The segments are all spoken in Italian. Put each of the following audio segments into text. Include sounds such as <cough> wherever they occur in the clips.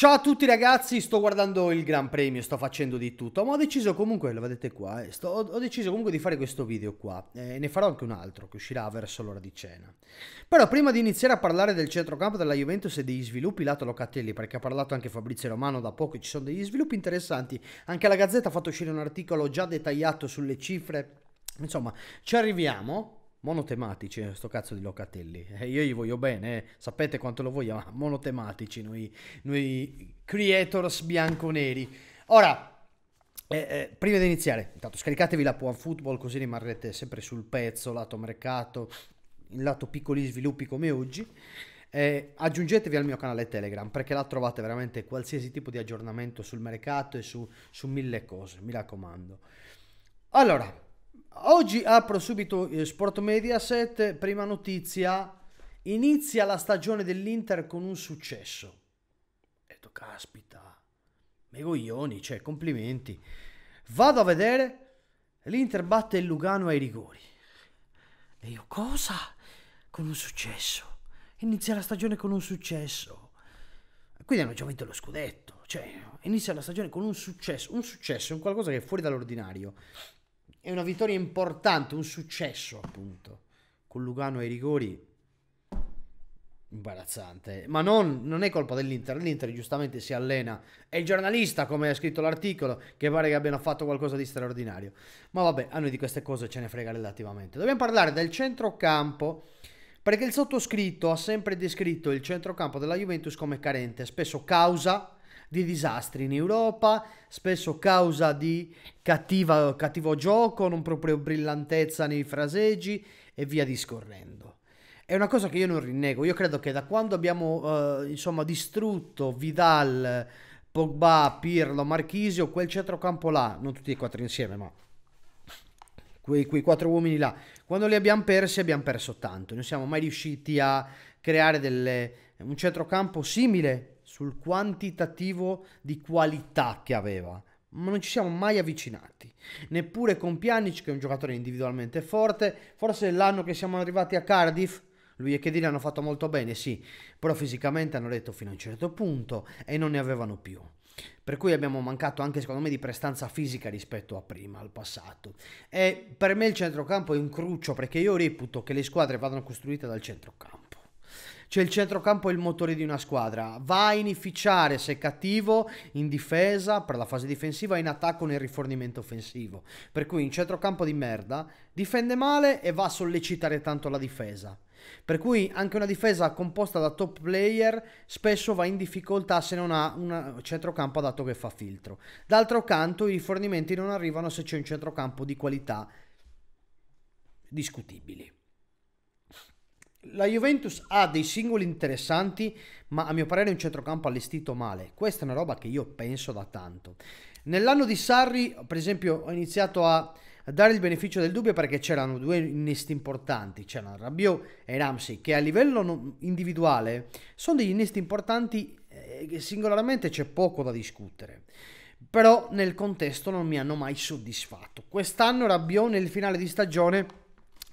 Ciao a tutti ragazzi, sto guardando il Gran Premio, sto facendo di tutto, ma ho deciso comunque, lo vedete qua, eh, sto, ho, ho, deciso comunque di fare questo video qua, e eh, ne farò anche un altro che uscirà verso l'ora di cena. Però prima di iniziare a parlare del centrocampo della Juventus e degli sviluppi lato Locatelli, perché ha parlato anche Fabrizio Romano da poco, ci sono degli sviluppi interessanti, anche la Gazzetta ha fatto uscire un articolo già dettagliato sulle cifre, insomma ci arriviamo, monotematici, questo eh, cazzo di Locatelli. Eh, io gli voglio bene, eh. sapete quanto lo voglio, ma <laughs> monotematici noi, noi creators bianco-neri. Ora, eh, eh, prima di iniziare, intanto scaricatevi la Puan Football così rimarrete sempre sul pezzo, lato mercato, il lato piccoli sviluppi come oggi. Eh, aggiungetevi al mio canale Telegram perché là trovate veramente qualsiasi tipo di aggiornamento sul mercato e su, su mille cose, mi raccomando. Allora, Oggi apro subito eh, Sport Mediaset, prima notizia, inizia la stagione dell'Inter con un successo. E detto, caspita, megoglioni, cioè, complimenti. Vado a vedere, l'Inter batte il Lugano ai rigori. E io, cosa? Con un successo. Inizia la stagione con un successo. Quindi hanno già vinto lo scudetto. Cioè, inizia la stagione con un successo. Un successo è un qualcosa che è fuori dall'ordinario è una vittoria importante, un successo appunto. Con Lugano ai rigori imbarazzante, ma non, non, è colpa dell'Inter, l'Inter giustamente si allena, è il giornalista come ha scritto l'articolo che pare che abbiano fatto qualcosa di straordinario, ma vabbè a noi di queste cose ce ne frega relativamente. Dobbiamo parlare del centrocampo perché il sottoscritto ha sempre descritto il centrocampo della Juventus come carente, spesso causa di disastri in Europa, spesso causa di cattiva, cattivo gioco, non proprio brillantezza nei fraseggi e via discorrendo. È una cosa che io non rinnego, io credo che da quando abbiamo eh, insomma distrutto Vidal, Pogba, Pirlo, Marchisio, quel centrocampo là, non tutti e quattro insieme, ma quei, quei quattro uomini là, quando li abbiamo persi abbiamo perso tanto, non siamo mai riusciti a creare delle, un centrocampo simile sul quantitativo di qualità che aveva, ma non ci siamo mai avvicinati. Neppure con Pjanic, che è un giocatore individualmente forte, forse l'anno che siamo arrivati a Cardiff, lui e Kedira hanno fatto molto bene, sì, però fisicamente hanno detto fino a un certo punto e non ne avevano più. Per cui abbiamo mancato anche secondo me di prestanza fisica rispetto a prima, al passato. E per me il centrocampo è un cruccio perché io reputo che le squadre vadano costruite dal centrocampo. Cioè il centrocampo è il motore di una squadra, va a inificiare se cattivo in difesa per la fase difensiva e in attacco nel rifornimento offensivo. Per cui un centrocampo di merda difende male e va a sollecitare tanto la difesa. Per cui anche una difesa composta da top player spesso va in difficoltà se non ha un centrocampo adatto che fa filtro. D'altro canto i rifornimenti non arrivano se c'è un centrocampo di qualità discutibili. La Juventus ha dei singoli interessanti, ma a mio parere è un centrocampo allestito male. Questa è una roba che io penso da tanto. Nell'anno di Sarri, per esempio, ho iniziato a, dare il beneficio del dubbio perché c'erano due innesti importanti, c'erano Rabiot e Ramsey, che a livello individuale sono degli innesti importanti eh, che singolarmente c'è poco da discutere però nel contesto non mi hanno mai soddisfatto. Quest'anno Rabiot nel finale di stagione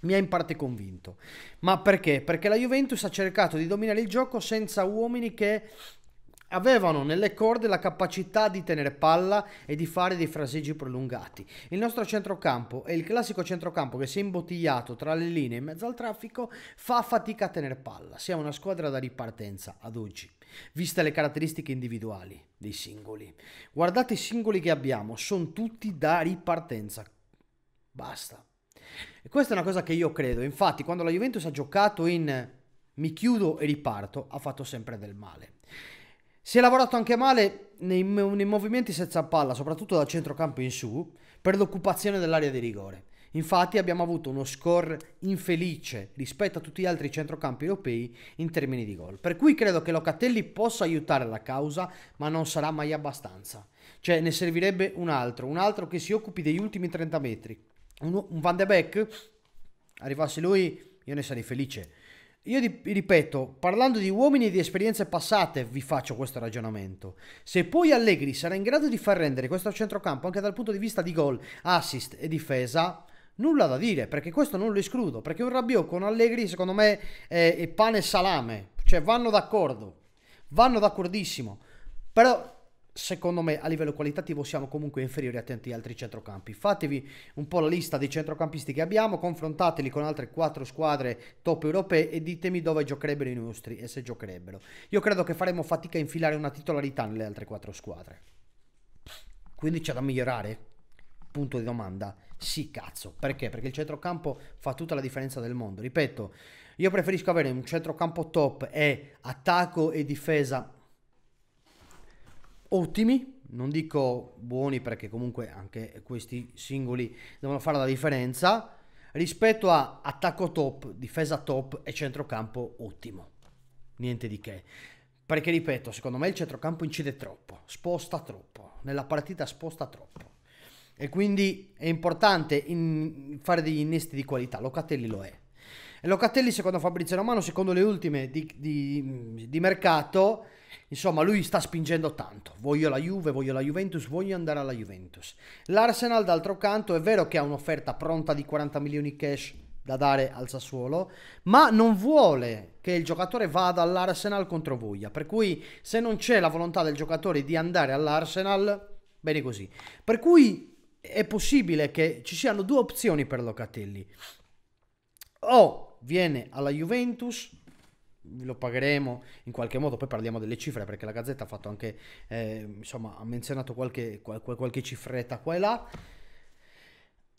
mi ha in parte convinto. Ma perché? Perché la Juventus ha cercato di dominare il gioco senza uomini che avevano nelle corde la capacità di tenere palla e di fare dei fraseggi prolungati. Il nostro centrocampo è il classico centrocampo che si è imbottigliato tra le linee in mezzo al traffico, fa fatica a tenere palla. Siamo una squadra da ripartenza ad oggi, viste le caratteristiche individuali dei singoli. Guardate i singoli che abbiamo, sono tutti da ripartenza. Basta. E questa è una cosa che io credo. Infatti, quando la Juventus ha giocato in mi chiudo e riparto, ha fatto sempre del male. Si è lavorato anche male nei, nei movimenti senza palla, soprattutto dal centrocampo in su, per l'occupazione dell'area di rigore. Infatti abbiamo avuto uno score infelice rispetto a tutti gli altri centrocampi europei in termini di gol. Per cui credo che Locatelli possa aiutare la causa, ma non sarà mai abbastanza. Cioè ne servirebbe un altro, un altro che si occupi degli ultimi 30 metri, un, un Van de Beek arrivasse lui, io ne sarei felice. Io di, ripeto, parlando di uomini e di esperienze passate, vi faccio questo ragionamento. Se poi Allegri sarà in grado di far rendere questo centrocampo anche dal punto di vista di gol, assist e difesa, nulla da dire, perché questo non lo escludo, perché un Rabiot con Allegri secondo me è, è pane e salame, cioè vanno d'accordo, vanno d'accordissimo. Però secondo me a livello qualitativo siamo comunque inferiori a tanti altri centrocampi. Fatevi un po' la lista dei centrocampisti che abbiamo, confrontateli con altre quattro squadre top europee e ditemi dove giocherebbero i nostri e se giocherebbero. Io credo che faremo fatica a infilare una titolarità nelle altre quattro squadre. Quindi c'è da migliorare? Punto di domanda. Sì, cazzo. Perché? Perché il centrocampo fa tutta la differenza del mondo. Ripeto, io preferisco avere un centrocampo top e attacco e difesa ottimi, non dico buoni perché comunque anche questi singoli devono fare la differenza, rispetto a attacco top, difesa top e centrocampo ottimo. Niente di che. Perché ripeto, secondo me il centrocampo incide troppo, sposta troppo, nella partita sposta troppo. E quindi è importante fare degli innesti di qualità, Locatelli lo è. E Locatelli secondo Fabrizio Romano, secondo le ultime di, di, di mercato, Insomma, lui sta spingendo tanto. Voglio la Juve, voglio la Juventus, voglio andare alla Juventus. L'Arsenal, d'altro canto, è vero che ha un'offerta pronta di 40 milioni cash da dare al Sassuolo, ma non vuole che il giocatore vada all'Arsenal contro Voglia. Per cui, se non c'è la volontà del giocatore di andare all'Arsenal, bene così. Per cui è possibile che ci siano due opzioni per Locatelli. O viene alla Juventus lo pagheremo in qualche modo, poi parliamo delle cifre perché la Gazzetta ha fatto anche, eh, insomma, ha menzionato qualche, qualche, qualche cifretta qua e là.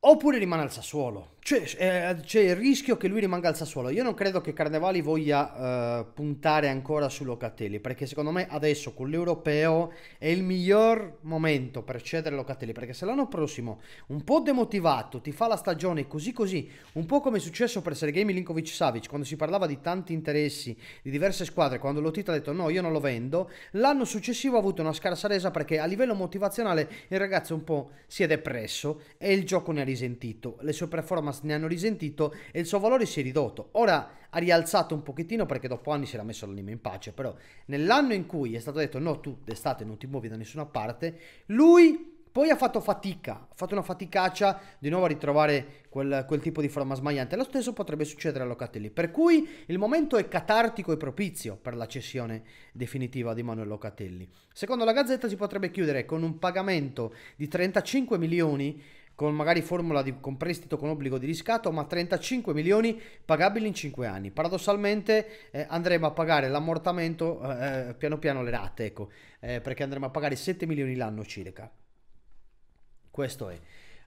Oppure rimane al Sassuolo. Cioè, eh, c'è il rischio che lui rimanga al Sassuolo. Io non credo che Carnevali voglia eh, puntare ancora su Locatelli, perché secondo me adesso con l'Europeo è il miglior momento per cedere Locatelli, perché se l'anno prossimo un po' demotivato ti fa la stagione così così, un po' come è successo per Sergei Milinkovic Savic, quando si parlava di tanti interessi di diverse squadre, quando Lotito ha detto no, io non lo vendo, l'anno successivo ha avuto una scarsa resa perché a livello motivazionale il ragazzo un po' si è depresso e il gioco ne ha risultato risentito, le sue performance ne hanno risentito e il suo valore si è ridotto. Ora ha rialzato un pochettino perché dopo anni si era messo l'anima in pace, però nell'anno in cui è stato detto no tu d'estate non ti muovi da nessuna parte, lui poi ha fatto fatica, ha fatto una faticaccia di nuovo a ritrovare quel, quel tipo di forma smagliante. Lo stesso potrebbe succedere a Locatelli, per cui il momento è catartico e propizio per la cessione definitiva di Manuel Locatelli. Secondo la Gazzetta si potrebbe chiudere con un pagamento di 35 milioni con magari formula di, con prestito con obbligo di riscatto, ma 35 milioni pagabili in 5 anni. Paradossalmente eh, andremo a pagare l'ammortamento eh, eh, piano piano le rate, ecco, eh, perché andremo a pagare 7 milioni l'anno circa. Questo è.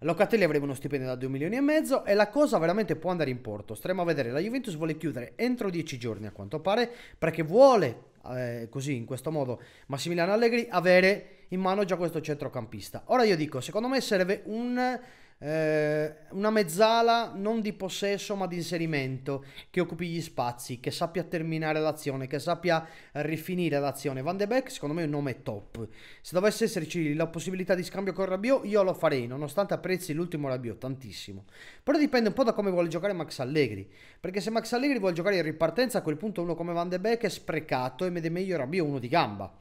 Locatelli avrebbe uno stipendio da 2 milioni e mezzo e la cosa veramente può andare in porto. Staremo a vedere, la Juventus vuole chiudere entro 10 giorni a quanto pare perché vuole, eh, così in questo modo, Massimiliano Allegri avere in mano già questo centrocampista. Ora io dico, secondo me serve un, eh, una mezzala non di possesso ma di inserimento, che occupi gli spazi, che sappia terminare l'azione, che sappia rifinire l'azione. Van de Beek secondo me è un nome top. Se dovesse esserci la possibilità di scambio con Rabiot, io lo farei, nonostante apprezzi l'ultimo Rabiot tantissimo. Però dipende un po' da come vuole giocare Max Allegri, perché se Max Allegri vuole giocare in ripartenza, a quel punto uno come Van de Beek è sprecato e Medemeglio Rabiot uno di gamba.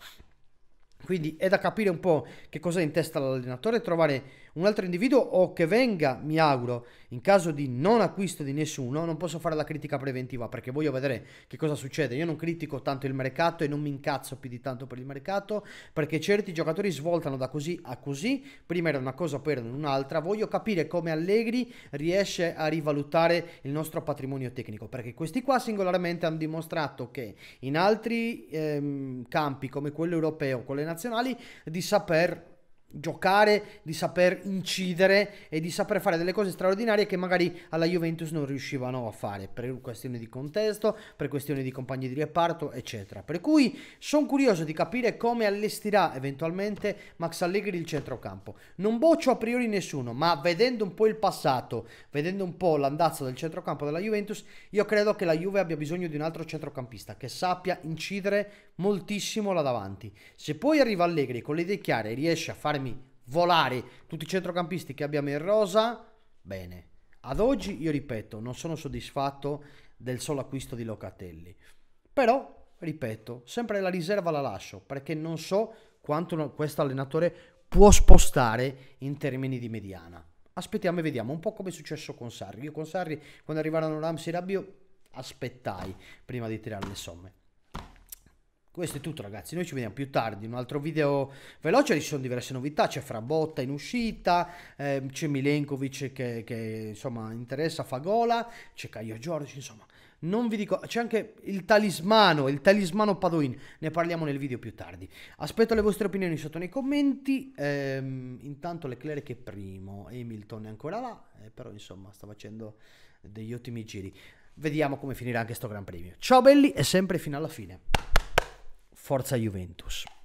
Quindi è da capire un po' che cosa ha in testa l'allenatore, trovare un altro individuo o che venga, mi auguro, in caso di non acquisto di nessuno, non posso fare la critica preventiva perché voglio vedere che cosa succede. Io non critico tanto il mercato e non mi incazzo più di tanto per il mercato perché certi giocatori svoltano da così a così, prima era una cosa, poi era un'altra. Voglio capire come Allegri riesce a rivalutare il nostro patrimonio tecnico perché questi qua singolarmente hanno dimostrato che in altri ehm, campi come quello europeo, con le nazionali di saper giocare, di saper incidere e di saper fare delle cose straordinarie che magari alla Juventus non riuscivano a fare per questioni di contesto, per questioni di compagni di reparto, eccetera. Per cui sono curioso di capire come allestirà eventualmente Max Allegri il centrocampo. Non boccio a priori nessuno, ma vedendo un po' il passato, vedendo un po' l'andazzo del centrocampo della Juventus, io credo che la Juve abbia bisogno di un altro centrocampista che sappia incidere moltissimo là davanti. Se poi arriva Allegri con le idee chiare e riesce a fare farmi volare tutti i centrocampisti che abbiamo in rosa, bene. Ad oggi, io ripeto, non sono soddisfatto del solo acquisto di Locatelli. Però, ripeto, sempre la riserva la lascio, perché non so quanto questo allenatore può spostare in termini di mediana. Aspettiamo e vediamo, un po' come è successo con Sarri. Io con Sarri, quando arrivarono Ramsey e Rabbio, aspettai prima di tirare le somme. Questo è tutto ragazzi, noi ci vediamo più tardi in un altro video veloce, ci sono diverse novità, c'è Frabotta in uscita, ehm, c'è Milenkovic che, che, insomma interessa, fa gola, c'è Caio Giorgi, insomma non vi dico, c'è anche il talismano, il talismano Padoin, ne parliamo nel video più tardi. Aspetto le vostre opinioni sotto nei commenti, ehm, intanto Leclerc è primo, Hamilton è ancora là, eh, però insomma sta facendo degli ottimi giri. Vediamo come finirà anche sto Gran Premio. Ciao belli e sempre fino alla fine. Forza Juventus.